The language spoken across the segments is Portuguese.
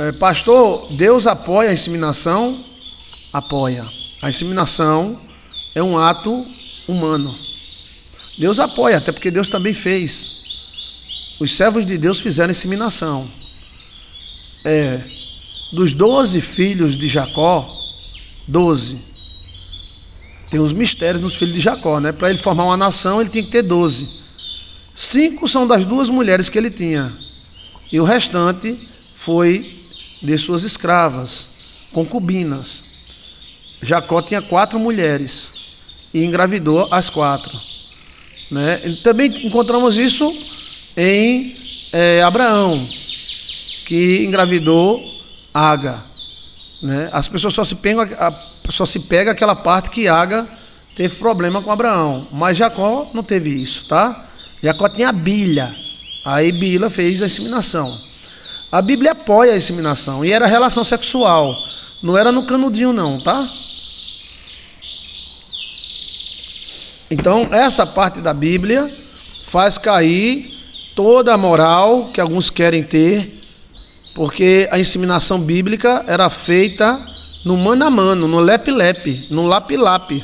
É, pastor, Deus apoia a inseminação? Apoia. A inseminação é um ato humano. Deus apoia, até porque Deus também fez. Os servos de Deus fizeram inseminação. É, dos doze filhos de Jacó, doze. Tem os mistérios nos filhos de Jacó, né? Para ele formar uma nação, ele tinha que ter doze. Cinco são das duas mulheres que ele tinha. E o restante foi de suas escravas, concubinas. Jacó tinha quatro mulheres e engravidou as quatro. Né? Também encontramos isso em é, Abraão, que engravidou Aga. Né? As pessoas só se, pegam, só se pega aquela parte que Aga teve problema com Abraão, mas Jacó não teve isso, tá? Jacó tinha bilha, aí Bila fez a inseminação. A Bíblia apoia a inseminação e era relação sexual, não era no canudinho não, tá? Então, essa parte da Bíblia faz cair toda a moral que alguns querem ter, porque a inseminação bíblica era feita no mano a mano, no lep-lep, no lap-lap.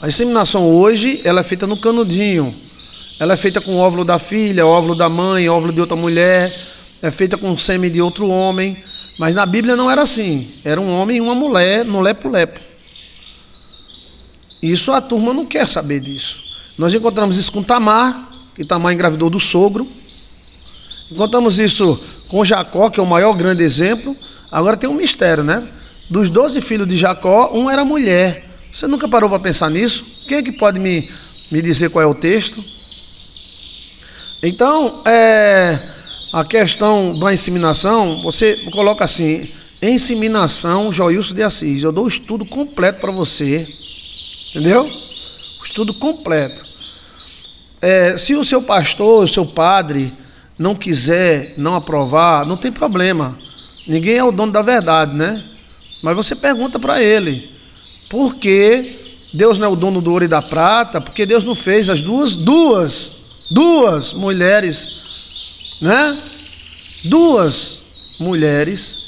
A inseminação hoje ela é feita no canudinho. Ela é feita com óvulo da filha, óvulo da mãe, óvulo de outra mulher, é feita com sêmen de outro homem, mas na Bíblia não era assim. Era um homem e uma mulher no lepo-lepo. Isso a turma não quer saber disso. Nós encontramos isso com Tamar, que Tamar engravidou do sogro. Encontramos isso com Jacó, que é o maior grande exemplo. Agora tem um mistério, né? Dos doze filhos de Jacó, um era mulher. Você nunca parou para pensar nisso? Quem é que pode me, me dizer qual é o texto? Então, é, a questão da inseminação, você coloca assim, inseminação Joilson de Assis. Eu dou o estudo completo para você, entendeu? Estudo completo. É, se o seu pastor, o seu padre não quiser, não aprovar, não tem problema. Ninguém é o dono da verdade, né? Mas você pergunta para ele, por que Deus não é o dono do ouro e da prata? Porque Deus não fez as duas, duas, duas mulheres né? Duas mulheres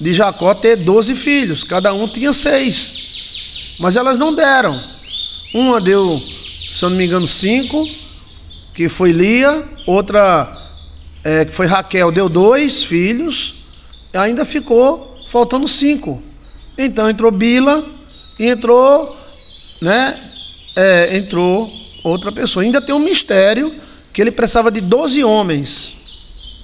de Jacó ter doze filhos, cada um tinha seis, mas elas não deram. Uma deu, se eu não me engano, cinco, que foi Lia, outra é, que foi Raquel, deu dois filhos, ainda ficou faltando cinco. Então entrou Bila e entrou, né? É, entrou outra pessoa. Ainda tem um mistério que ele precisava de 12 homens,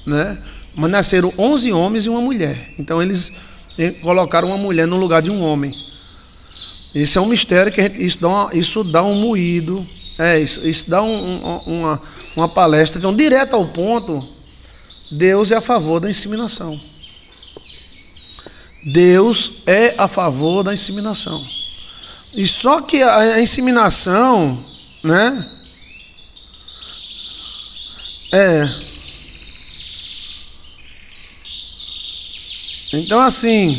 né? Mas nasceram 11 homens e uma mulher. Então eles eh, colocaram uma mulher no lugar de um homem. Isso é um mistério que gente, isso, dá uma, isso dá um moído, é, isso, isso dá um, uma, uma palestra. Então, direto ao ponto, Deus é a favor da inseminação. Deus é a favor da inseminação. E só que a inseminação, né? É. Então assim,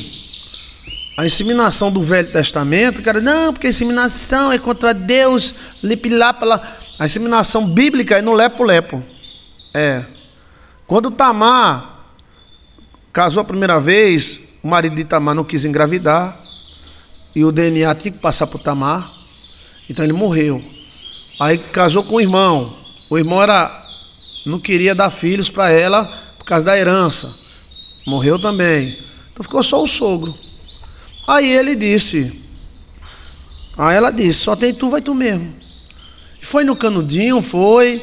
a inseminação do Velho Testamento, cara, não, porque a inseminação é contra Deus, lipilapala. A inseminação bíblica é no lepo-lepo. É. Quando Tamar casou a primeira vez, o marido de Tamar não quis engravidar. E o DNA tinha que passar por Tamar. Então ele morreu. Aí casou com o irmão. O irmão era não queria dar filhos para ela por causa da herança. Morreu também. Então ficou só o sogro. Aí ele disse. Aí ela disse: só tem tu, vai tu mesmo. Foi no canudinho? Foi.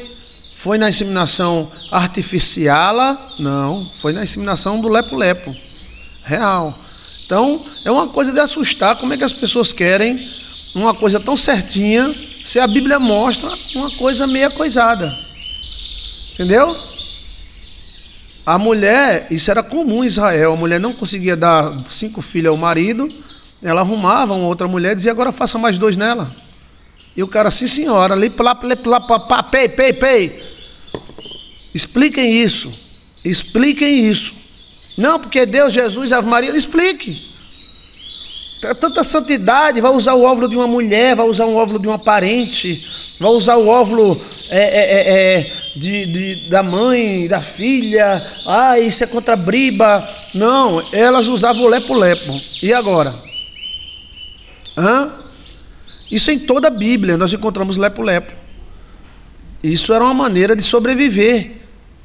Foi na inseminação artificial? Não. Foi na inseminação do lepo-lepo. Real. Então, é uma coisa de assustar como é que as pessoas querem uma coisa tão certinha se a Bíblia mostra uma coisa meia coisada. Entendeu? A mulher, isso era comum em Israel, a mulher não conseguia dar cinco filhos ao marido, ela arrumava uma outra mulher e dizia, agora faça mais dois nela. E o cara, sim senhora, liplap, pá, pei, pei, pei. Expliquem isso. Expliquem isso. Não, porque Deus, Jesus, Ave Maria, explique. Tanta santidade, vai usar o óvulo de uma mulher, vai usar o óvulo de uma parente, vai usar o óvulo é, é, é, é de, de, da mãe, da filha, ah, isso é contra briba. Não, elas usavam o lepo-lepo. E agora? Hã? Isso é em toda a Bíblia nós encontramos lepo-lepo. Isso era uma maneira de sobreviver.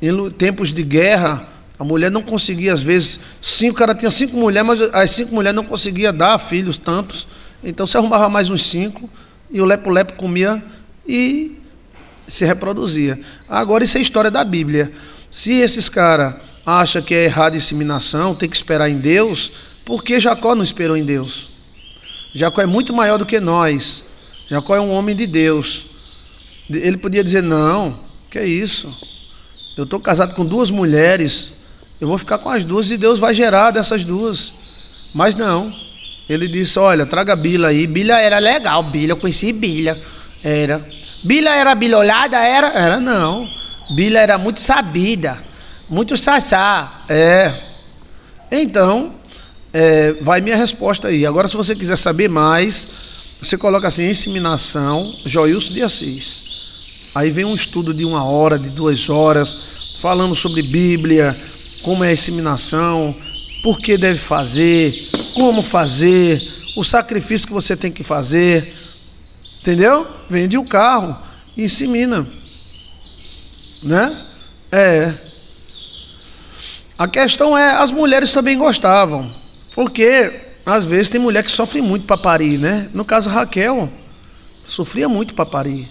Em tempos de guerra, a mulher não conseguia, às vezes, cinco, o cara tinha cinco mulheres, mas as cinco mulheres não conseguia dar filhos tantos. Então se arrumava mais uns cinco, e o lepo-lepo comia e se reproduzia. Agora isso é história da Bíblia. Se esses caras acham que é errada a inseminação, tem que esperar em Deus, por que Jacó não esperou em Deus? Jacó é muito maior do que nós. Jacó é um homem de Deus. Ele podia dizer: Não, que é isso? Eu estou casado com duas mulheres, eu vou ficar com as duas e Deus vai gerar dessas duas. Mas não. Ele disse: Olha, traga Bila aí. Bila era legal, Bila, eu conheci Bila. Era. Bila era bilolhada? Era? Era não. Bila era muito sabida, muito sassá. É. é. Então, é, vai minha resposta aí. Agora, se você quiser saber mais, você coloca assim: inseminação, Joilson de Assis. Aí vem um estudo de uma hora, de duas horas, falando sobre Bíblia, como é a inseminação, por que deve fazer, como fazer, o sacrifício que você tem que fazer Entendeu? Vende o carro, insemina. Né? É. A questão é, as mulheres também gostavam. Porque às vezes tem mulher que sofre muito para parir, né? No caso Raquel, sofria muito para parir.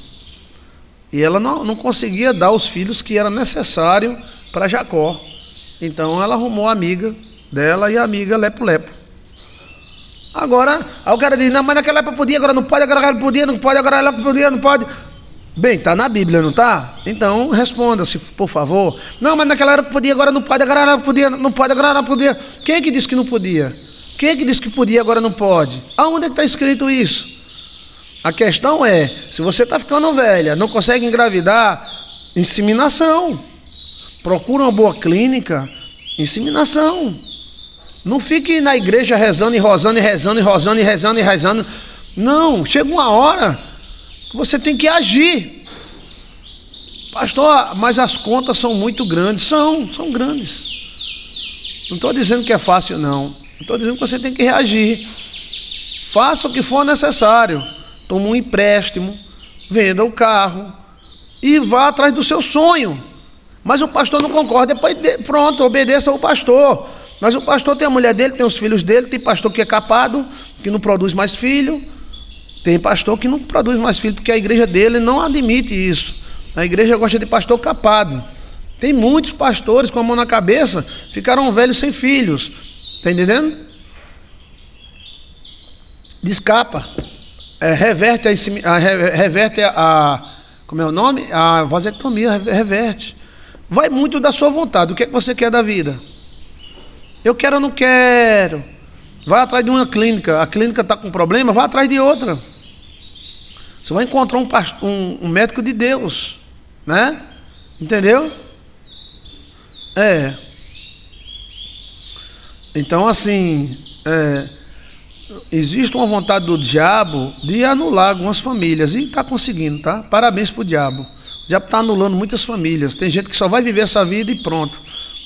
E ela não, não conseguia dar os filhos que era necessário para Jacó. Então ela arrumou a amiga dela e a amiga Lepo Lepo. Agora, aí o cara diz, não, mas naquela época podia, agora não pode, agora não podia, não pode, agora não podia, não pode. Bem, está na Bíblia, não está? Então responda-se, por favor. Não, mas naquela era podia, agora não pode, agora não podia, não pode, agora não podia. Quem é que disse que não podia? Quem é que disse que podia, agora não pode? Aonde é que está escrito isso? A questão é, se você está ficando velha, não consegue engravidar, inseminação. Procura uma boa clínica, inseminação. Não fique na igreja rezando e rosando e rezando e rosando e rezando e rezando. Não, chega uma hora que você tem que agir. Pastor, mas as contas são muito grandes. São, são grandes. Não estou dizendo que é fácil, não. Estou dizendo que você tem que reagir. Faça o que for necessário. Toma um empréstimo, venda o carro e vá atrás do seu sonho. Mas o pastor não concorda. Depois, pronto, obedeça ao pastor. Mas o pastor tem a mulher dele, tem os filhos dele, tem pastor que é capado, que não produz mais filho, tem pastor que não produz mais filho, porque a igreja dele não admite isso. A igreja gosta de pastor capado. Tem muitos pastores com a mão na cabeça, ficaram velhos sem filhos. Está entendendo? Descapa. É, reverte a, reverte a, Como é o nome? A vasectomia, reverte. Vai muito da sua vontade. O que, é que você quer da vida? Eu quero ou não quero. Vai atrás de uma clínica. A clínica está com problema, vai atrás de outra. Você vai encontrar um, pastor, um, um médico de Deus. Né? Entendeu? É. Então, assim, é, existe uma vontade do diabo de anular algumas famílias. E está conseguindo, tá? Parabéns para o diabo. O diabo está anulando muitas famílias. Tem gente que só vai viver essa vida e pronto.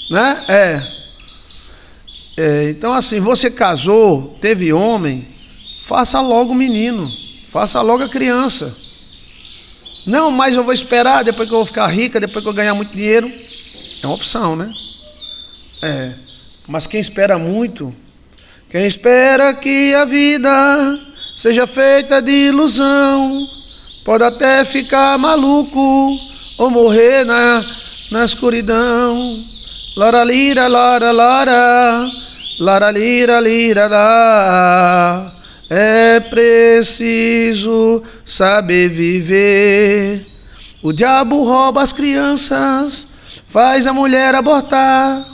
Né? É. É, então, assim, você casou, teve homem, faça logo o menino, faça logo a criança. Não, mas eu vou esperar, depois que eu vou ficar rica, depois que eu ganhar muito dinheiro. É uma opção, né? É. Mas quem espera muito, quem espera que a vida seja feita de ilusão, pode até ficar maluco ou morrer na, na escuridão. Lara lira, lara, lara. Laralira, lirará. É preciso saber viver. O diabo rouba as crianças, faz a mulher abortar.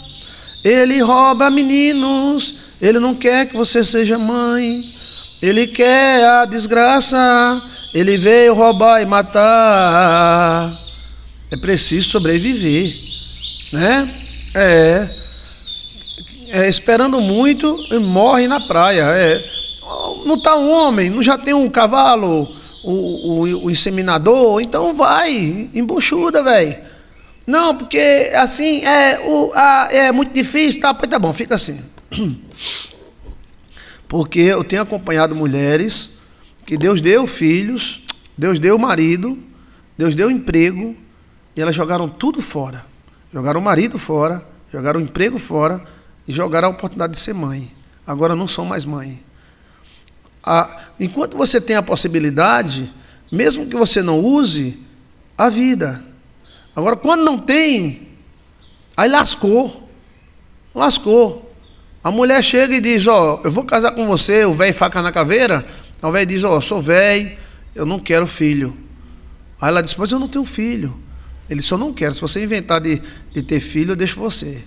Ele rouba meninos, ele não quer que você seja mãe. Ele quer a desgraça, ele veio roubar e matar. É preciso sobreviver, né? É é, esperando muito e morre na praia. É, não está um homem, não já tem um cavalo, o, o, o inseminador, então vai, embuchuda, velho. Não, porque assim é, o, a, é muito difícil, tá? Pois tá bom, fica assim. Porque eu tenho acompanhado mulheres que Deus deu filhos, Deus deu marido, Deus deu emprego, e elas jogaram tudo fora. Jogaram o marido fora, jogaram o emprego fora, e jogaram a oportunidade de ser mãe. Agora não são mais mãe. A, enquanto você tem a possibilidade, mesmo que você não use, a vida. Agora, quando não tem, aí lascou. Lascou. A mulher chega e diz: Ó, oh, eu vou casar com você, o velho faca na caveira. o velho diz: Ó, oh, sou velho, eu não quero filho. Aí ela diz: Mas eu não tenho filho. Ele só Eu não quero. Se você inventar de, de ter filho, eu deixo você.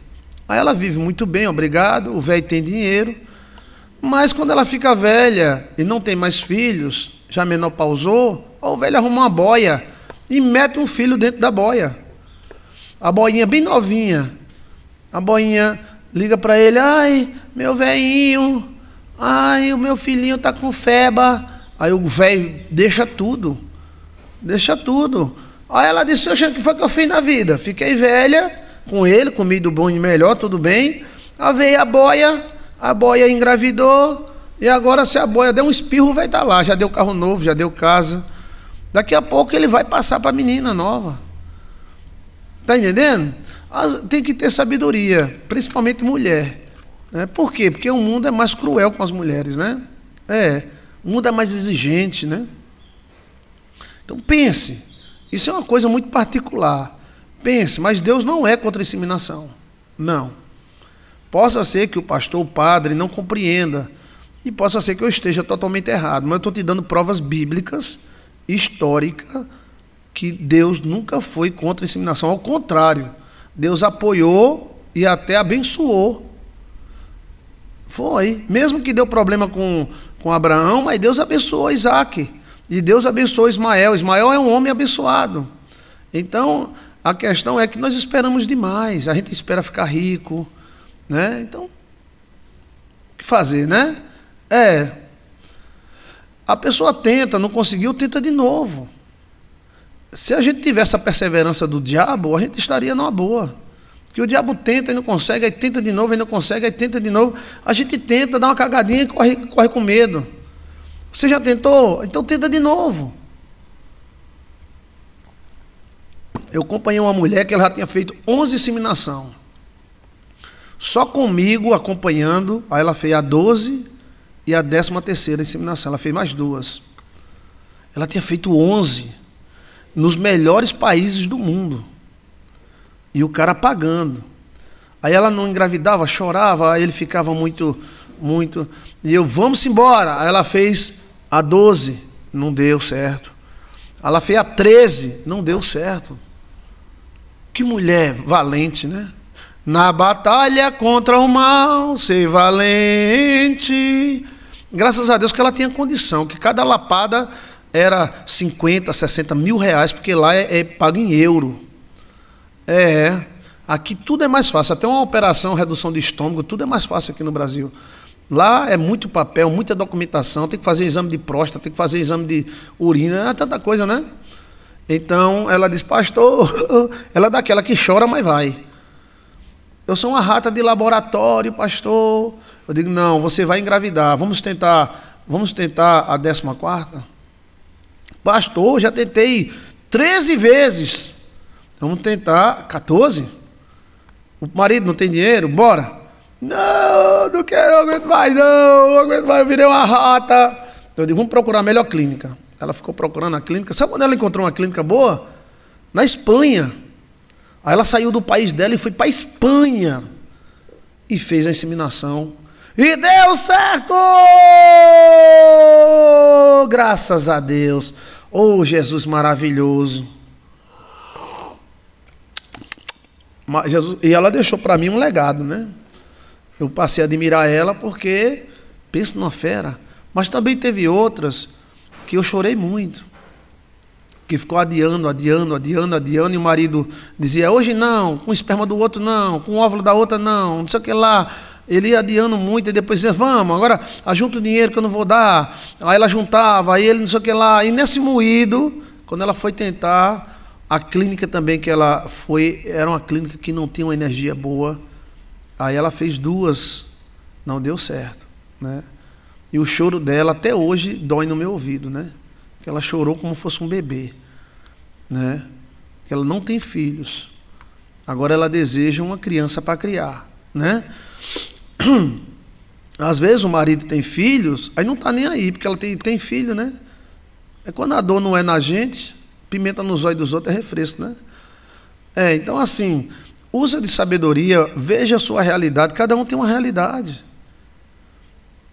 Aí ela vive muito bem, obrigado, o velho tem dinheiro. Mas quando ela fica velha e não tem mais filhos, já menopausou, o velho arruma uma boia e mete um filho dentro da boia. A boinha bem novinha. A boinha liga para ele: "Ai, meu velhinho, ai, o meu filhinho tá com feba". Aí o velho deixa tudo. Deixa tudo. Aí ela disse: "Eu achei que foi que eu fiz na vida? Fiquei velha, com ele, comido bom e melhor, tudo bem. Aí veio a boia, a boia engravidou, e agora se a boia der um espirro, vai estar tá lá. Já deu carro novo, já deu casa. Daqui a pouco ele vai passar para a menina nova. Tá entendendo? Tem que ter sabedoria, principalmente mulher. Né? Por quê? Porque o mundo é mais cruel com as mulheres, né? É, o mundo é mais exigente, né? Então pense, isso é uma coisa muito particular. Pense, mas Deus não é contra a inseminação. Não. Possa ser que o pastor, o padre, não compreenda. E possa ser que eu esteja totalmente errado. Mas eu estou te dando provas bíblicas, históricas, que Deus nunca foi contra a inseminação. Ao contrário, Deus apoiou e até abençoou. Foi. Mesmo que deu problema com, com Abraão, mas Deus abençoou Isaac. E Deus abençoou Ismael. Ismael é um homem abençoado. Então, a questão é que nós esperamos demais, a gente espera ficar rico, né? Então, o que fazer, né? É. A pessoa tenta, não conseguiu, tenta de novo. Se a gente tivesse a perseverança do diabo, a gente estaria numa boa. Que o diabo tenta e não consegue, aí tenta de novo e não consegue, aí tenta de novo. A gente tenta, dá uma cagadinha e corre, corre com medo. Você já tentou? Então tenta de novo. eu acompanhei uma mulher que ela já tinha feito 11 inseminação. Só comigo acompanhando, aí ela fez a 12 e a 13 terceira inseminação. Ela fez mais duas. Ela tinha feito 11 nos melhores países do mundo. E o cara pagando. Aí ela não engravidava, chorava, aí ele ficava muito, muito. E eu, vamos embora. Aí ela fez a 12, não deu certo. Ela fez a 13, não deu certo. Que mulher valente, né? Na batalha contra o mal, ser valente. Graças a Deus que ela tinha condição, que cada lapada era 50, 60 mil reais, porque lá é, é pago em euro. É, aqui tudo é mais fácil. Até uma operação, redução de estômago, tudo é mais fácil aqui no Brasil. Lá é muito papel, muita documentação, tem que fazer exame de próstata, tem que fazer exame de urina, é tanta coisa, né? Então ela diz, pastor, ela é daquela que chora, mas vai. Eu sou uma rata de laboratório, pastor. Eu digo, não, você vai engravidar. Vamos tentar, vamos tentar a décima quarta? Pastor, já tentei 13 vezes. Vamos tentar 14? O marido não tem dinheiro? Bora. Não, não quero, não aguento mais, não, não aguento mais, eu virei uma rata. Eu digo, vamos procurar a melhor clínica. Ela ficou procurando a clínica. Sabe quando ela encontrou uma clínica boa? Na Espanha. Aí ela saiu do país dela e foi para a Espanha e fez a inseminação. E deu certo! Graças a Deus. Oh, Jesus maravilhoso. Jesus, e ela deixou para mim um legado, né? Eu passei a admirar ela porque, penso numa fera. Mas também teve outras que eu chorei muito. Que ficou adiando, adiando, adiando, adiando, e o marido dizia, hoje não, com o esperma do outro não, com o óvulo da outra não, não sei o que lá. Ele ia adiando muito, e depois dizia, vamos, agora ajunta o dinheiro que eu não vou dar. Aí ela juntava, aí ele não sei o que lá. E nesse moído, quando ela foi tentar, a clínica também que ela foi, era uma clínica que não tinha uma energia boa. Aí ela fez duas, não deu certo, né? E o choro dela até hoje dói no meu ouvido, né? Que ela chorou como fosse um bebê, né? Que ela não tem filhos. Agora ela deseja uma criança para criar, né? Às vezes o marido tem filhos, aí não está nem aí, porque ela tem, tem filho, né? É quando a dor não é na gente, pimenta nos olhos dos outros é refresco, né? É, então assim, usa de sabedoria, veja a sua realidade, cada um tem uma realidade.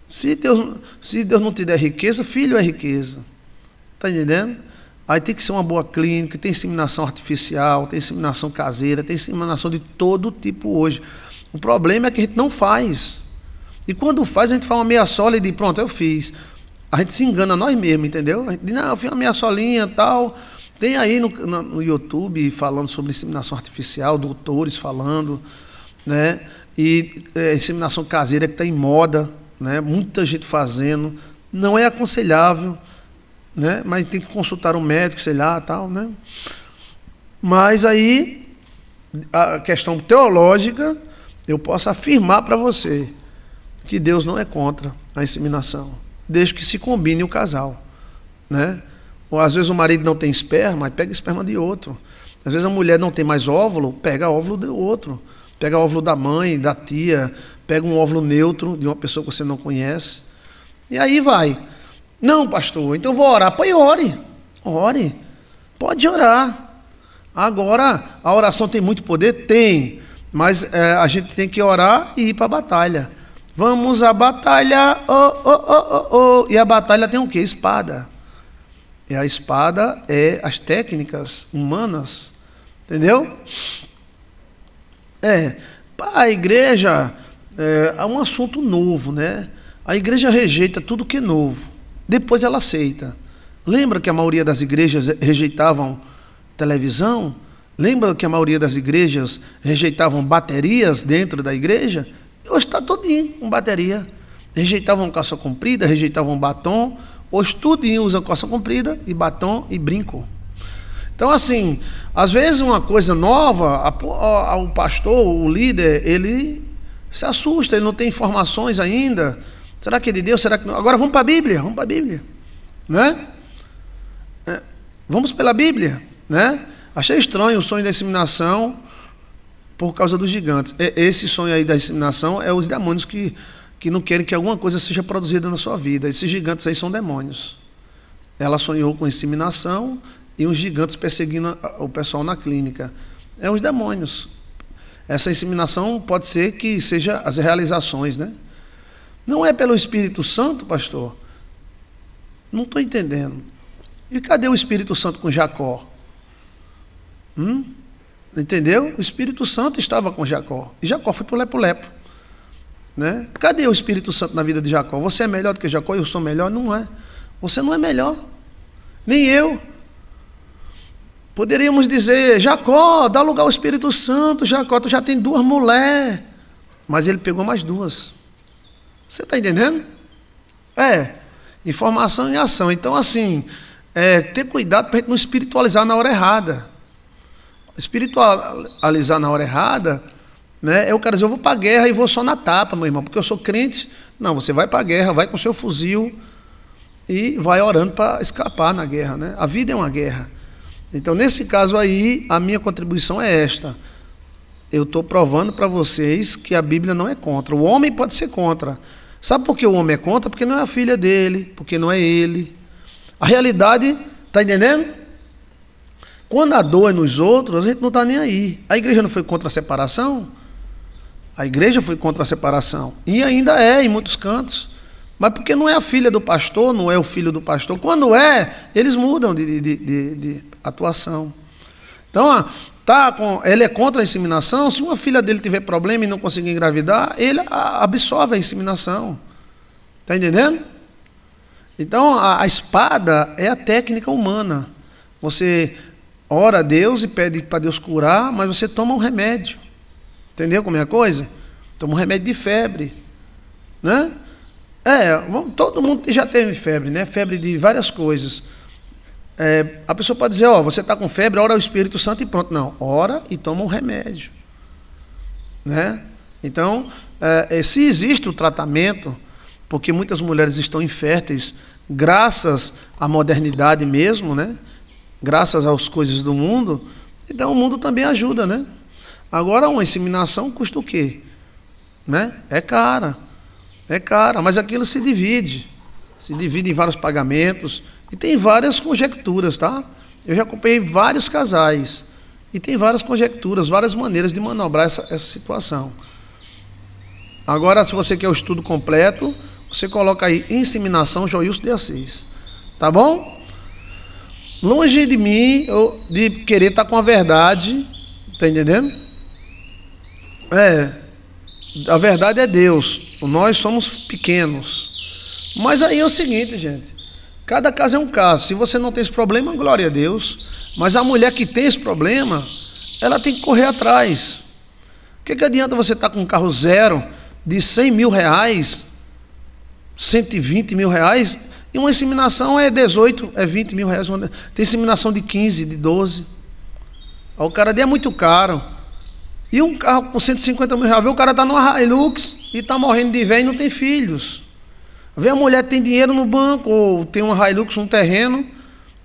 Se Deus, se Deus não te der riqueza, filho é riqueza. Está entendendo? Aí tem que ser uma boa clínica, tem inseminação artificial, tem inseminação caseira, tem inseminação de todo tipo hoje. O problema é que a gente não faz. E quando faz, a gente faz uma meia sola e diz, pronto, eu fiz. A gente se engana nós mesmos, entendeu? A gente diz, não, eu fiz uma meia solinha tal. Tem aí no, no, no YouTube falando sobre inseminação artificial, doutores falando, né? E é, inseminação caseira que está em moda né? muita gente fazendo. Não é aconselhável, né? mas tem que consultar um médico, sei lá, tal, né? Mas aí, a questão teológica, eu posso afirmar para você que Deus não é contra a inseminação, desde que se combine o casal, né? Ou às vezes o marido não tem esperma, mas pega esperma de outro. Às vezes a mulher não tem mais óvulo, pega óvulo do outro. Pega óvulo da mãe, da tia, pega um óvulo neutro de uma pessoa que você não conhece, e aí vai. Não, pastor, então vou orar. Põe, ore, ore. Pode orar. Agora, a oração tem muito poder? Tem. Mas é, a gente tem que orar e ir para a batalha. Vamos à batalha, oh, oh, oh, oh, oh. E a batalha tem o quê? Espada. E a espada é as técnicas humanas, entendeu? É, a igreja é, um assunto novo, né? A igreja rejeita tudo que é novo. Depois ela aceita. Lembra que a maioria das igrejas rejeitavam televisão? Lembra que a maioria das igrejas rejeitavam baterias dentro da igreja? Hoje está todinho com bateria. Rejeitavam calça comprida, rejeitavam batom. Hoje tudinho usa calça comprida e batom e brinco. Então, assim, às vezes uma coisa nova, o pastor, o líder, ele se assusta, ele não tem informações ainda. Será que ele é deu? Será que não? Agora vamos para a Bíblia, vamos para a Bíblia, né? É, vamos pela Bíblia, né? Achei estranho o sonho da inseminação por causa dos gigantes. É, esse sonho aí da inseminação é os demônios que, que não querem que alguma coisa seja produzida na sua vida. Esses gigantes aí são demônios. Ela sonhou com inseminação e os gigantes perseguindo o pessoal na clínica. É os demônios. Essa inseminação pode ser que seja as realizações, né? Não é pelo Espírito Santo, pastor? Não estou entendendo. E cadê o Espírito Santo com Jacó? Hum? Entendeu? O Espírito Santo estava com Jacó. E Jacó foi para o lepo-lepo. Né? Cadê o Espírito Santo na vida de Jacó? Você é melhor do que Jacó? Eu sou melhor? Não é. Você não é melhor. Nem eu. Poderíamos dizer, Jacó, dá lugar ao Espírito Santo, Jacó, tu já tem duas mulheres. Mas ele pegou mais duas. Você está entendendo? É, informação e ação. Então, assim, é, ter cuidado para a gente não espiritualizar na hora errada. Espiritualizar na hora errada, né? Eu quero dizer, eu vou para a guerra e vou só na tapa, meu irmão, porque eu sou crente. Não, você vai para a guerra, vai com seu fuzil e vai orando para escapar na guerra, né? A vida é uma guerra. Então, nesse caso aí, a minha contribuição é esta. Eu estou provando para vocês que a Bíblia não é contra. O homem pode ser contra. Sabe por que o homem é contra? Porque não é a filha dele, porque não é ele. A realidade, está entendendo? Quando a dor é nos outros, a gente não está nem aí. A igreja não foi contra a separação? A igreja foi contra a separação. E ainda é em muitos cantos. Mas porque não é a filha do pastor, não é o filho do pastor. Quando é, eles mudam de, de, de, de atuação. Então, ó, ah, tá com, ele é contra a inseminação. Se uma filha dele tiver problema e não conseguir engravidar, ele absorve a inseminação. Está entendendo? Então, a, a espada é a técnica humana. Você ora a Deus e pede para Deus curar, mas você toma um remédio. Entendeu como é a coisa? Toma um remédio de febre. Né? É, todo mundo já teve febre, né? Febre de várias coisas. É, a pessoa pode dizer, ó, oh, você está com febre, ora o Espírito Santo e pronto. Não, ora e toma um remédio. Né? Então, é, é, se existe o tratamento, porque muitas mulheres estão inférteis, graças à modernidade mesmo, né? graças às coisas do mundo, então o mundo também ajuda, né? Agora uma inseminação custa o quê? Né? É cara. É cara, mas aquilo se divide se divide em vários pagamentos, e tem várias conjecturas, tá? Eu já acompanhei vários casais, e tem várias conjecturas, várias maneiras de manobrar essa, essa situação. Agora, se você quer o estudo completo, você coloca aí inseminação Joilson de Assis, tá bom? Longe de mim, eu, de querer estar tá com a verdade, tá entendendo? É, a verdade é Deus, nós somos pequenos, mas aí é o seguinte, gente. Cada caso é um caso. Se você não tem esse problema, glória a Deus. Mas a mulher que tem esse problema, ela tem que correr atrás. O que, que adianta você estar tá com um carro zero de 100 mil reais, 120 mil reais, e uma inseminação é 18, é 20 mil reais. Tem inseminação de 15, de 12. O cara é muito caro. E um carro com 150 mil reais, o cara está numa Hilux e está morrendo de velho e não tem filhos. Vê a mulher tem dinheiro no banco, ou tem uma Hilux, um terreno,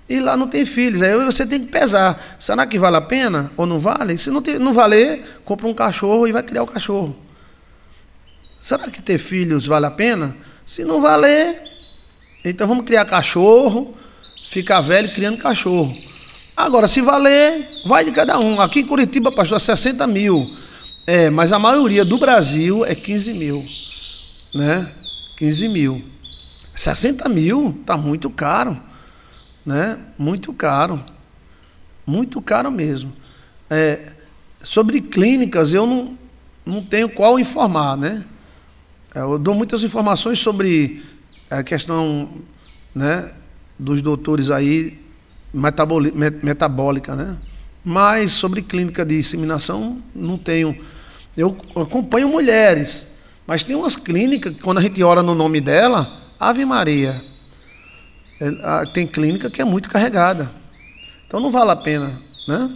e lá não tem filhos. Aí você tem que pesar. Será que vale a pena ou não vale? Se não, tem, não valer, compra um cachorro e vai criar o cachorro. Será que ter filhos vale a pena? Se não valer, então vamos criar cachorro, ficar velho criando cachorro. Agora, se valer, vai de cada um. Aqui em Curitiba, pastor, 60 é mil. É, mas a maioria do Brasil é 15 mil. Né? 15 mil. 60 mil está muito caro, né? Muito caro, muito caro mesmo. É, sobre clínicas, eu não, não tenho qual informar, né? É, eu dou muitas informações sobre a questão né, dos doutores aí, metabólica, né? Mas sobre clínica de inseminação, não tenho. Eu acompanho mulheres mas tem umas clínicas que, quando a gente ora no nome dela, Ave Maria. É, tem clínica que é muito carregada. Então não vale a pena, né?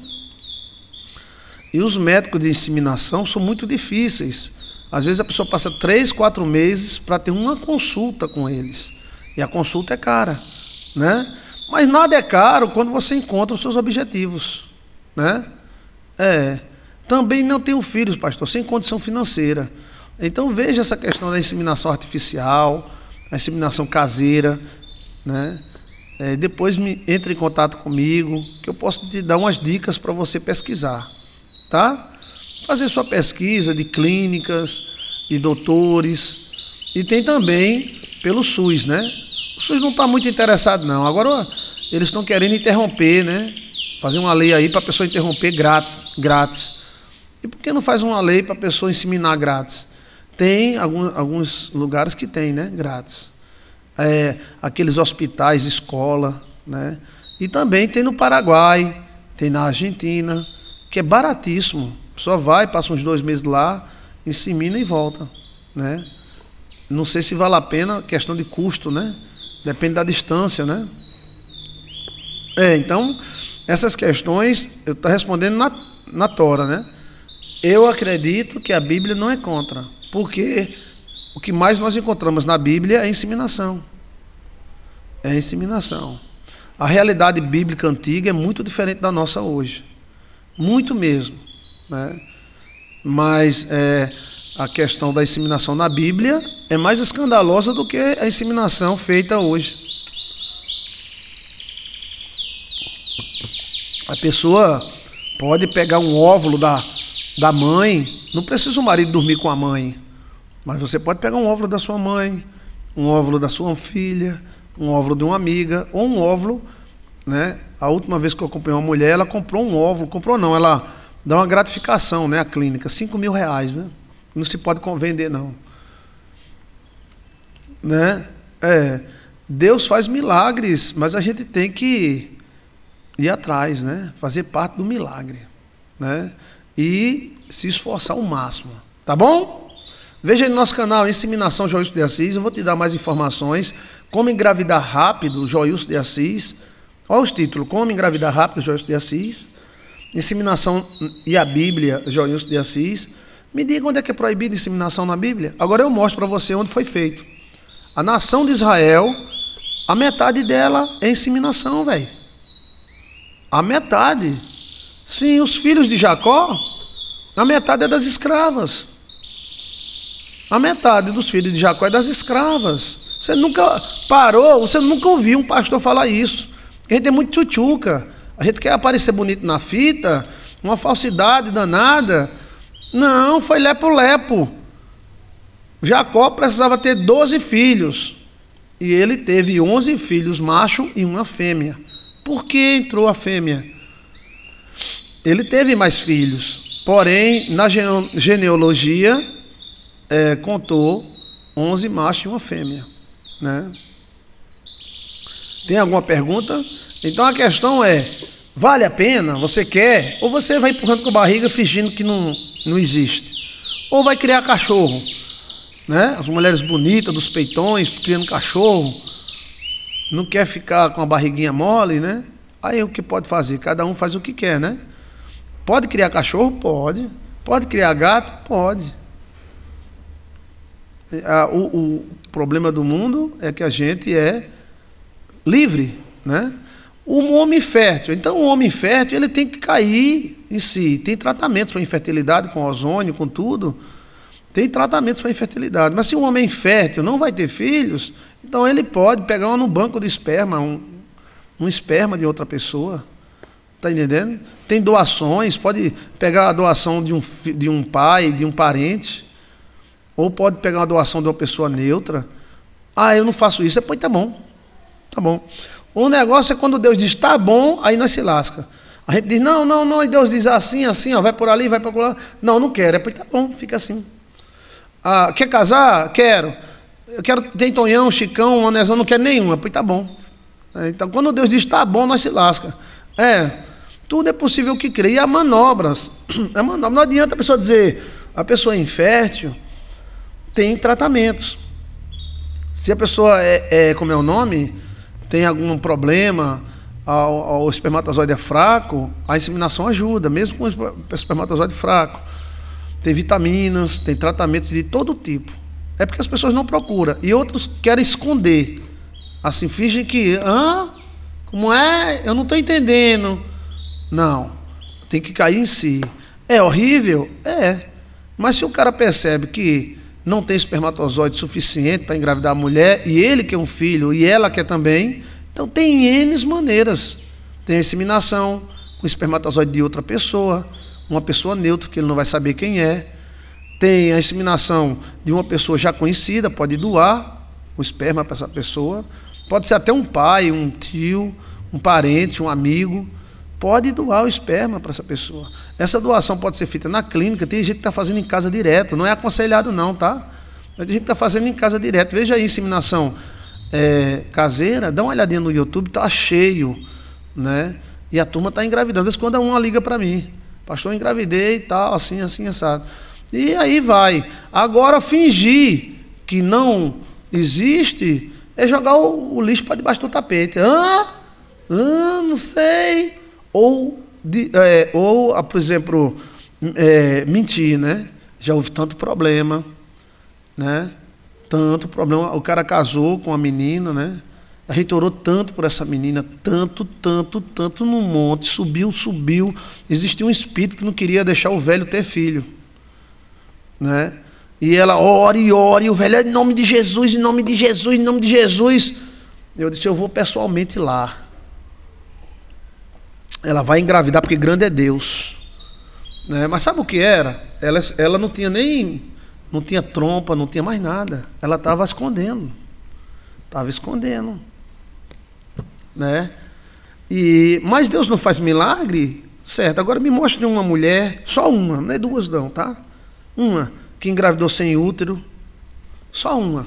E os métodos de inseminação são muito difíceis. Às vezes a pessoa passa três, quatro meses para ter uma consulta com eles. E a consulta é cara, né? Mas nada é caro quando você encontra os seus objetivos, né? É. Também não tenho filhos, pastor, sem condição financeira. Então veja essa questão da inseminação artificial, a inseminação caseira, né? É, depois me, entre em contato comigo, que eu posso te dar umas dicas para você pesquisar, tá? Fazer sua pesquisa de clínicas, de doutores e tem também pelo SUS, né? O SUS não está muito interessado não. Agora eles estão querendo interromper, né? Fazer uma lei aí para a pessoa interromper grátis. grátis. E por que não faz uma lei para a pessoa inseminar grátis? Tem alguns lugares que tem, né? Grátis. É, aqueles hospitais, escola, né? E também tem no Paraguai, tem na Argentina, que é baratíssimo. Só vai, passa uns dois meses lá, insemina e volta, né? Não sei se vale a pena, questão de custo, né? Depende da distância, né? É, então, essas questões, eu estou respondendo na, na Tora, né? Eu acredito que a Bíblia não é contra. Porque o que mais nós encontramos na Bíblia é inseminação. É inseminação. A realidade bíblica antiga é muito diferente da nossa hoje. Muito mesmo. Né? Mas é, a questão da inseminação na Bíblia é mais escandalosa do que a inseminação feita hoje. A pessoa pode pegar um óvulo da, da mãe, não precisa o marido dormir com a mãe, mas você pode pegar um óvulo da sua mãe, um óvulo da sua filha, um óvulo de uma amiga, ou um óvulo, né? A última vez que eu acompanhei uma mulher, ela comprou um óvulo, comprou não, ela dá uma gratificação, né? A clínica, 5 mil reais, né? Não se pode vender, não. Né? É, Deus faz milagres, mas a gente tem que ir atrás, né? Fazer parte do milagre, né? E se esforçar o máximo, tá bom? Veja aí no nosso canal Inseminação Joilson de Assis, eu vou te dar mais informações. Como engravidar rápido Joilson de Assis. Olha os títulos, Como engravidar rápido Joilson de Assis. Inseminação e a Bíblia Joilson de Assis. Me diga onde é que é proibida a inseminação na Bíblia. Agora eu mostro para você onde foi feito. A nação de Israel, a metade dela é inseminação, velho. A metade. Sim, os filhos de Jacó, a metade é das escravas a metade dos filhos de Jacó é das escravas. Você nunca parou, você nunca ouviu um pastor falar isso. A gente é muito tchutchuca. A gente quer aparecer bonito na fita, uma falsidade danada. Não, foi lepo-lepo. Jacó precisava ter 12 filhos. E ele teve 11 filhos, macho e uma fêmea. Por que entrou a fêmea? Ele teve mais filhos. Porém, na genealogia, é, contou 11 machos e uma fêmea. Né? Tem alguma pergunta? Então a questão é: vale a pena? Você quer? Ou você vai empurrando com a barriga fingindo que não, não existe? Ou vai criar cachorro? Né? As mulheres bonitas, dos peitões, criando cachorro, não quer ficar com a barriguinha mole, né? Aí o que pode fazer? Cada um faz o que quer, né? Pode criar cachorro? Pode. Pode criar gato? Pode a, o, o problema do mundo é que a gente é livre, né? O homem fértil. Então, o homem fértil ele tem que cair em si. Tem tratamentos para infertilidade, com ozônio, com tudo. Tem tratamentos para infertilidade. Mas se um homem fértil não vai ter filhos, então ele pode pegar um banco de esperma, um, um esperma de outra pessoa. Está entendendo? Tem doações, pode pegar a doação de um, de um pai, de um parente. Ou pode pegar uma doação de uma pessoa neutra. Ah, eu não faço isso. É, pois tá bom. Tá bom. O negócio é quando Deus diz tá bom, aí nós se lasca. A gente diz, não, não, não, e Deus diz assim, assim, ó, vai por ali, vai por lá. Não, não quero. É, pois tá bom, fica assim. Ah, quer casar? Quero. Eu quero, tem Tonhão, Chicão, Manezão, não quer nenhuma. Pois tá bom. É, então, quando Deus diz tá bom, nós se lasca. É, tudo é possível que crê. E há manobras. A manobra, não adianta a pessoa dizer, a pessoa é infértil, tem tratamentos. Se a pessoa é, é como é o nome, tem algum problema, o espermatozoide é fraco, a inseminação ajuda, mesmo com o espermatozoide fraco. Tem vitaminas, tem tratamentos de todo tipo. É porque as pessoas não procuram. E outros querem esconder. Assim, fingem que, hã? Como é? Eu não estou entendendo. Não. Tem que cair em si. É horrível? É. Mas se o cara percebe que não tem espermatozoide suficiente para engravidar a mulher, e ele quer é um filho, e ela quer é também. Então tem N maneiras. Tem a inseminação, com espermatozoide de outra pessoa, uma pessoa neutra, que ele não vai saber quem é. Tem a inseminação de uma pessoa já conhecida, pode doar o esperma para essa pessoa. Pode ser até um pai, um tio, um parente, um amigo pode doar o esperma para essa pessoa. Essa doação pode ser feita na clínica, tem gente que está fazendo em casa direto, não é aconselhado não, tá? Mas tem gente que está fazendo em casa direto. Veja aí, inseminação é, caseira, dá uma olhadinha no YouTube, está cheio, né? E a turma está engravidando. Às vezes quando uma liga para mim, pastor, eu engravidei e tal, assim, assim, assado. E aí vai. Agora fingir que não existe é jogar o, o lixo para debaixo do tapete. Ah, Ah, não sei ou, de, é, ou ah, por exemplo, é, mentir, né? Já houve tanto problema, né? Tanto problema. O cara casou com a menina, né? A gente orou tanto por essa menina, tanto, tanto, tanto no monte, subiu, subiu. Existia um espírito que não queria deixar o velho ter filho, né? E ela ora e ora, e o velho, em nome de Jesus, em nome de Jesus, em nome de Jesus. Eu disse, eu vou pessoalmente lá ela vai engravidar porque grande é Deus. Né? Mas sabe o que era? Ela, ela não tinha nem. Não tinha trompa, não tinha mais nada. Ela estava escondendo. Estava escondendo. Né? E, mas Deus não faz milagre? Certo. Agora me mostre uma mulher, só uma, não é duas não, tá? Uma, que engravidou sem útero. Só uma.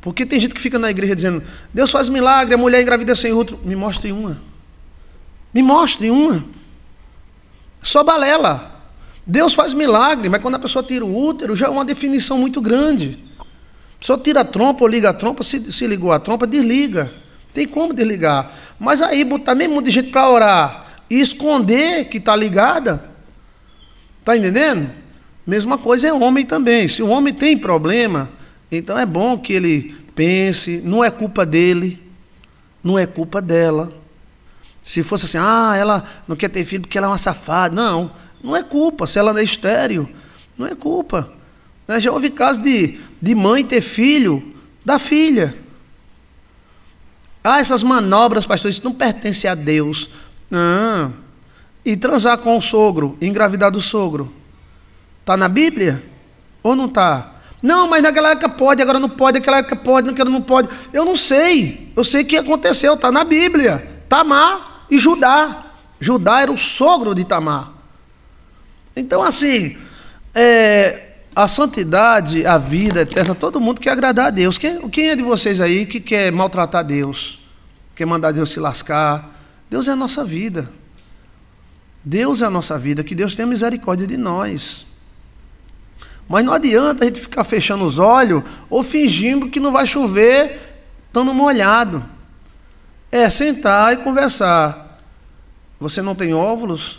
Porque tem gente que fica na igreja dizendo, Deus faz milagre, a mulher engravidou sem útero. Me mostre uma. Me mostre uma. Só balela. Deus faz milagre, mas quando a pessoa tira o útero, já é uma definição muito grande. Só tira a trompa ou liga a trompa, se, se ligou a trompa, desliga. Tem como desligar. Mas aí botar mesmo de gente para orar e esconder que está ligada, está entendendo? Mesma coisa é homem também. Se o homem tem problema, então é bom que ele pense, não é culpa dele, não é culpa dela. Se fosse assim, ah, ela não quer ter filho porque ela é uma safada. Não, não é culpa. Se ela é estéreo, não é culpa. Né, já houve casos de, de mãe ter filho da filha. Ah, essas manobras, pastor, isso não pertence a Deus. E transar com o sogro, engravidar do sogro. Está na Bíblia? Ou não está? Não, mas naquela época pode, agora não pode, naquela época pode, naquela não pode. Eu não sei. Eu sei que aconteceu, está na Bíblia. Está má e Judá. Judá era o sogro de Tamar. Então, assim, é, a santidade, a vida eterna, todo mundo quer agradar a Deus. Quem, quem é de vocês aí que quer maltratar Deus? Quer mandar Deus se lascar? Deus é a nossa vida. Deus é a nossa vida. Que Deus tenha misericórdia de nós. Mas não adianta a gente ficar fechando os olhos ou fingindo que não vai chover, estando molhado. É sentar e conversar. Você não tem óvulos?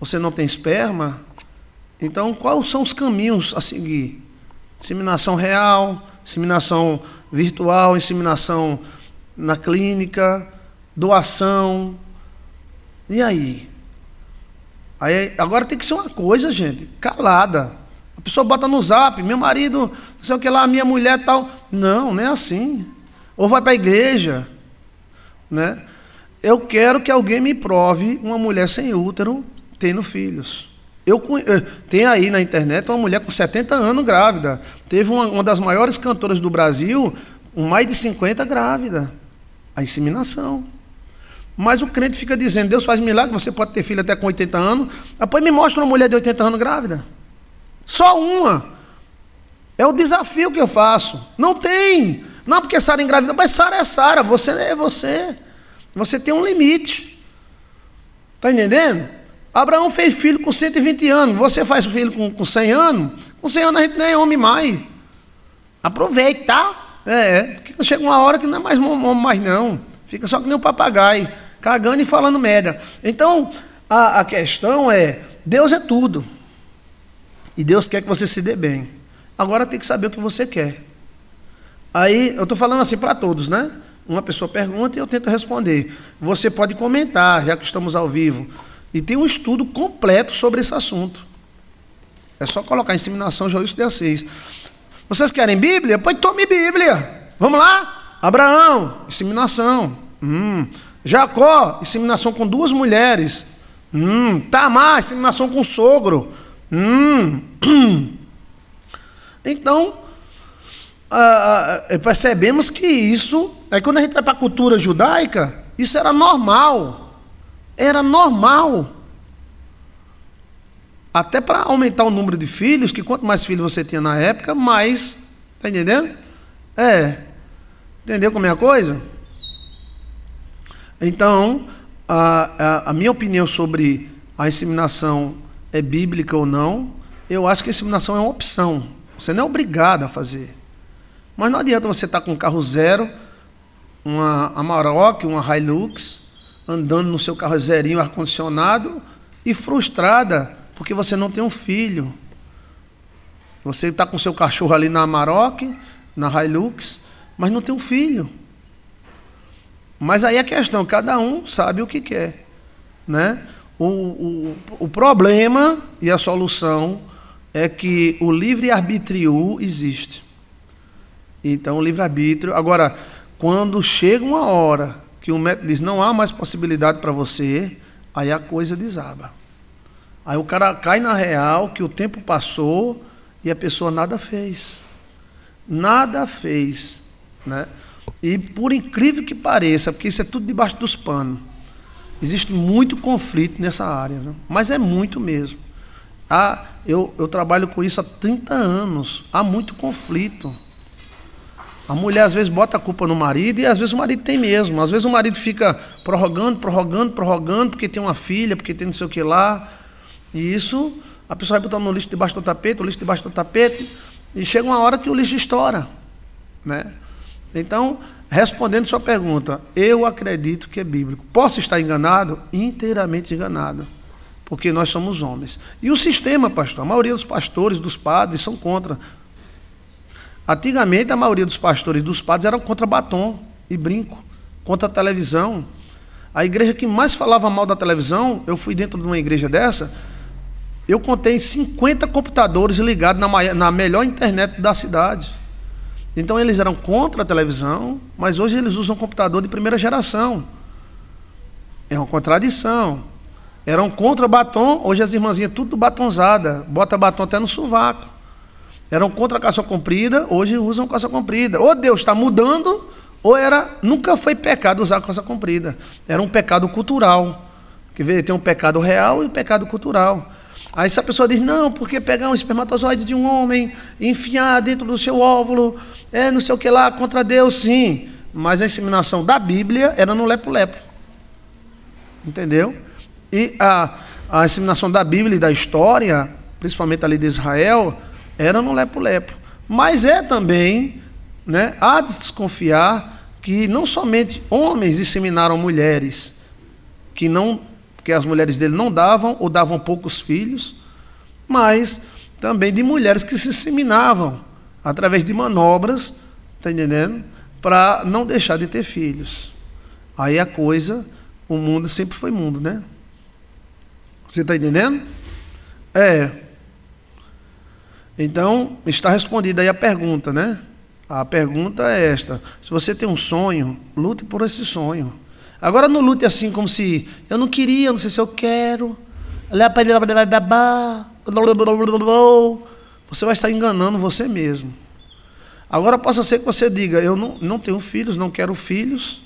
Você não tem esperma? Então, quais são os caminhos a seguir? Inseminação real, inseminação virtual, inseminação na clínica, doação. E aí? Aí agora tem que ser uma coisa, gente, calada. A pessoa bota no zap, meu marido, não sei o que lá, minha mulher tal. Não, não é assim. Ou vai para a igreja, né? Eu quero que alguém me prove uma mulher sem útero tendo filhos. Eu, eh, tem aí na internet uma mulher com 70 anos grávida. Teve uma, uma das maiores cantoras do Brasil, com mais de 50 grávida. A inseminação. Mas o crente fica dizendo, Deus faz milagre, você pode ter filho até com 80 anos. Depois me mostra uma mulher de 80 anos grávida. Só uma. É o desafio que eu faço. Não tem. Não é porque Sara engravidou, mas Sara é Sara, você é você. Você tem um limite. Está entendendo? Abraão fez filho com 120 anos. Você faz filho com, com 100 anos? Com 100 anos a gente nem é homem mais. Aproveita, tá? É, porque chega uma hora que não é mais homem mais não. Fica só que nem um papagaio, cagando e falando merda. Então, a, a questão é, Deus é tudo. E Deus quer que você se dê bem. Agora tem que saber o que você quer. Aí, eu estou falando assim para todos, né? Uma pessoa pergunta e eu tento responder. Você pode comentar, já que estamos ao vivo. E tem um estudo completo sobre esse assunto. É só colocar inseminação Joilson de Assis. Vocês querem Bíblia? Pois tome Bíblia. Vamos lá? Abraão, inseminação. Hum. Jacó, inseminação com duas mulheres. Hum. Tamar, inseminação com sogro. Hum. Então, ah, ah, percebemos que isso Aí é, quando a gente vai para a cultura judaica, isso era normal. Era normal. Até para aumentar o número de filhos, que quanto mais filhos você tinha na época, mais. Está entendendo? É. Entendeu como é a coisa? Então, a, a, a minha opinião sobre a inseminação é bíblica ou não, eu acho que a inseminação é uma opção. Você não é obrigado a fazer. Mas não adianta você estar tá com um carro zero uma Amarok, uma Hilux, andando no seu carro zerinho ar-condicionado e frustrada porque você não tem um filho. Você está com seu cachorro ali na Amarok, na Hilux, mas não tem um filho. Mas aí a é questão, cada um sabe o que quer. Né? O, o, o problema e a solução é que o livre-arbítrio existe. Então, o livre-arbítrio. Agora, quando chega uma hora que o médico diz não há mais possibilidade para você, aí a coisa desaba. Aí o cara cai na real que o tempo passou e a pessoa nada fez. Nada fez, né? E por incrível que pareça, porque isso é tudo debaixo dos panos, existe muito conflito nessa área, mas é muito mesmo. Ah, eu, eu trabalho com isso há 30 anos, há muito conflito. A mulher às vezes bota a culpa no marido e às vezes o marido tem mesmo. Às vezes o marido fica prorrogando, prorrogando, prorrogando, porque tem uma filha, porque tem não sei o que lá. E isso a pessoa vai botando no lixo debaixo do tapete, o lixo debaixo do tapete, e chega uma hora que o lixo estoura. Né? Então, respondendo sua pergunta, eu acredito que é bíblico. Posso estar enganado? Inteiramente enganado. Porque nós somos homens. E o sistema, pastor, a maioria dos pastores, dos padres, são contra Antigamente, a maioria dos pastores e dos padres eram contra batom e brinco, contra a televisão. A igreja que mais falava mal da televisão, eu fui dentro de uma igreja dessa, eu contei 50 computadores ligados na, maior, na melhor internet da cidade. Então eles eram contra a televisão, mas hoje eles usam computador de primeira geração. É uma contradição. Eram contra batom, hoje as irmãzinhas tudo batonzada, bota batom até no sovaco eram contra a calça comprida, hoje usam calça comprida. Ou Deus está mudando, ou era nunca foi pecado usar calça comprida. Era um pecado cultural. Que vê, tem um pecado real e um pecado cultural. Aí se a pessoa diz, não, porque pegar um espermatozoide de um homem, enfiar dentro do seu óvulo, é não sei o que lá, contra Deus, sim. Mas a inseminação da Bíblia era no lepo-lepo. Entendeu? E a, a inseminação da Bíblia e da história, principalmente ali de Israel, era no lepo-lepo. Mas é também, né, há de desconfiar que não somente homens inseminaram mulheres que não que as mulheres dele não davam ou davam poucos filhos, mas também de mulheres que se inseminavam através de manobras, tá entendendo? Para não deixar de ter filhos. Aí a coisa, o mundo sempre foi mundo, né? Você está entendendo? É. Então, está respondida aí a pergunta, né? A pergunta é esta: se você tem um sonho, lute por esse sonho. Agora não lute assim como se eu não queria, não sei se eu quero. Você vai estar enganando você mesmo. Agora possa ser que você diga: eu não, não tenho filhos, não quero filhos.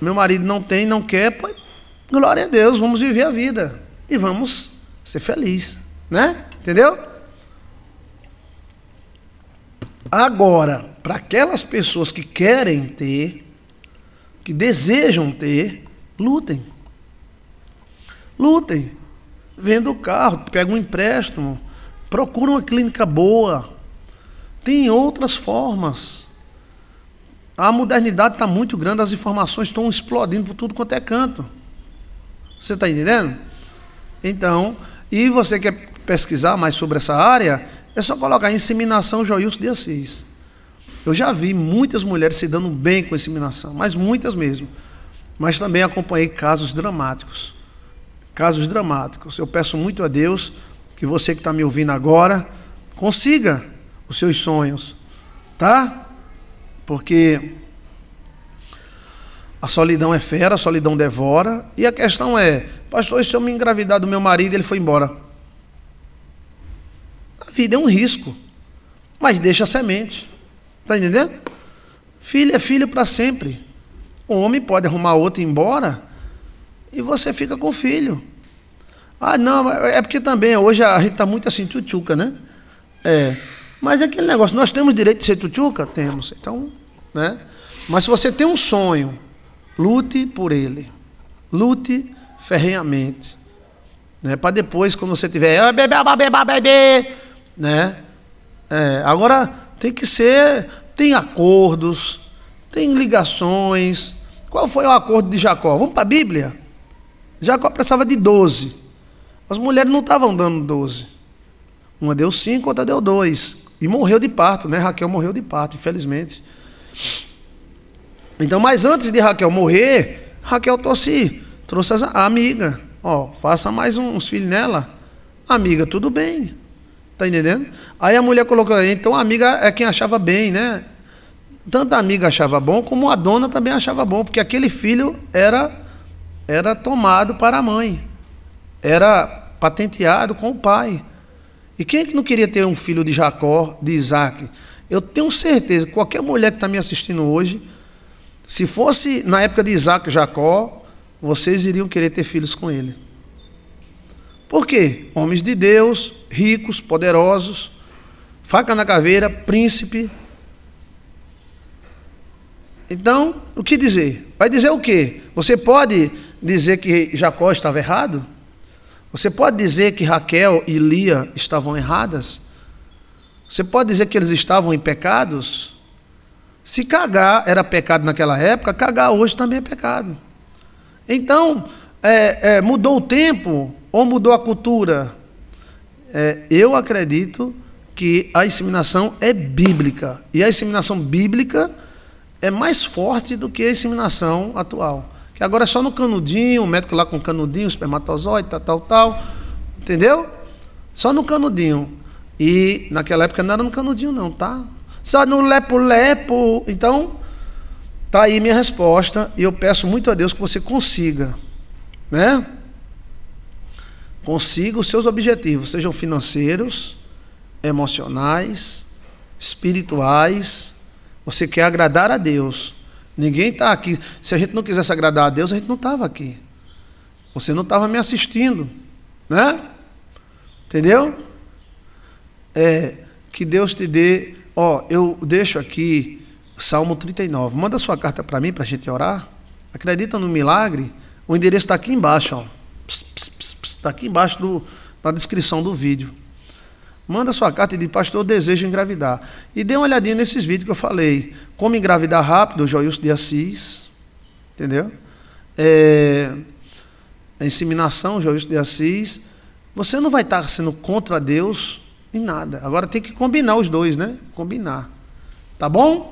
Meu marido não tem, não quer. Pois, glória a Deus, vamos viver a vida e vamos ser felizes, né? Entendeu? Agora, para aquelas pessoas que querem ter, que desejam ter, lutem. Lutem. Venda o carro, pega um empréstimo, procura uma clínica boa. Tem outras formas. A modernidade está muito grande, as informações estão explodindo por tudo quanto é canto. Você está entendendo? Então, e você quer pesquisar mais sobre essa área? É só colocar inseminação Joilson de Assis. Eu já vi muitas mulheres se dando bem com inseminação, mas muitas mesmo. Mas também acompanhei casos dramáticos. Casos dramáticos. Eu peço muito a Deus que você que está me ouvindo agora consiga os seus sonhos, tá? Porque a solidão é fera, a solidão devora. E a questão é, pastor, se eu me engravidar do meu marido, ele foi embora vida é um risco, mas deixa sementes. Está entendendo? Filho é filho para sempre. O homem pode arrumar outro e ir embora e você fica com o filho. Ah, não, é porque também hoje a gente está muito assim, tchutchuca, né? É. Mas é aquele negócio, nós temos direito de ser tchutchuca? Temos. Então, né? Mas se você tem um sonho, lute por ele. Lute ferrenhamente. Né? Para depois, quando você tiver, bebê, bebê, bebê, né? É, agora tem que ser. Tem acordos, tem ligações. Qual foi o acordo de Jacó? Vamos para a Bíblia? Jacó precisava de 12. As mulheres não estavam dando 12. Uma deu 5, outra deu 2. E morreu de parto, né? Raquel morreu de parto, infelizmente. Então, mas antes de Raquel morrer, Raquel trouxe, trouxe a amiga. Ó, faça mais uns filhos nela. Amiga, tudo bem. Tá entendendo? Aí a mulher colocou, então a amiga é quem achava bem, né? Tanto a amiga achava bom, como a dona também achava bom, porque aquele filho era era tomado para a mãe. Era patenteado com o pai. E quem é que não queria ter um filho de Jacó, de Isaac? Eu tenho certeza qualquer mulher que está me assistindo hoje, se fosse na época de Isaac e Jacó, vocês iriam querer ter filhos com ele. Por quê? Homens de Deus, ricos, poderosos, faca na caveira, príncipe. Então, o que dizer? Vai dizer o quê? Você pode dizer que Jacó estava errado? Você pode dizer que Raquel e Lia estavam erradas? Você pode dizer que eles estavam em pecados? Se cagar era pecado naquela época, cagar hoje também é pecado. Então, é, é, mudou o tempo ou mudou a cultura? é, eu acredito que a inseminação é bíblica. E a inseminação bíblica é mais forte do que a inseminação atual. Que agora é só no canudinho, o médico lá com canudinho, espermatozoide, tal, tal, tal. Entendeu? Só no canudinho. E naquela época não era no canudinho, não, tá? Só no lepo-lepo. Então, tá aí minha resposta. E eu peço muito a Deus que você consiga, né? consiga os seus objetivos, sejam financeiros, emocionais, espirituais. Você quer agradar a Deus. Ninguém está aqui. Se a gente não quisesse agradar a Deus, a gente não estava aqui. Você não estava me assistindo, né? Entendeu? É, que Deus te dê. Ó, eu deixo aqui Salmo 39. Manda sua carta para mim para a gente orar. Acredita no milagre? O endereço está aqui embaixo, ó. Está aqui embaixo do, na descrição do vídeo. Manda sua carta e diz, pastor, eu desejo engravidar. E dê uma olhadinha nesses vídeos que eu falei. Como engravidar rápido, Joilson de Assis. Entendeu? É, a é inseminação, Joilson de Assis. Você não vai estar sendo contra Deus em nada. Agora tem que combinar os dois, né? Combinar. Tá bom?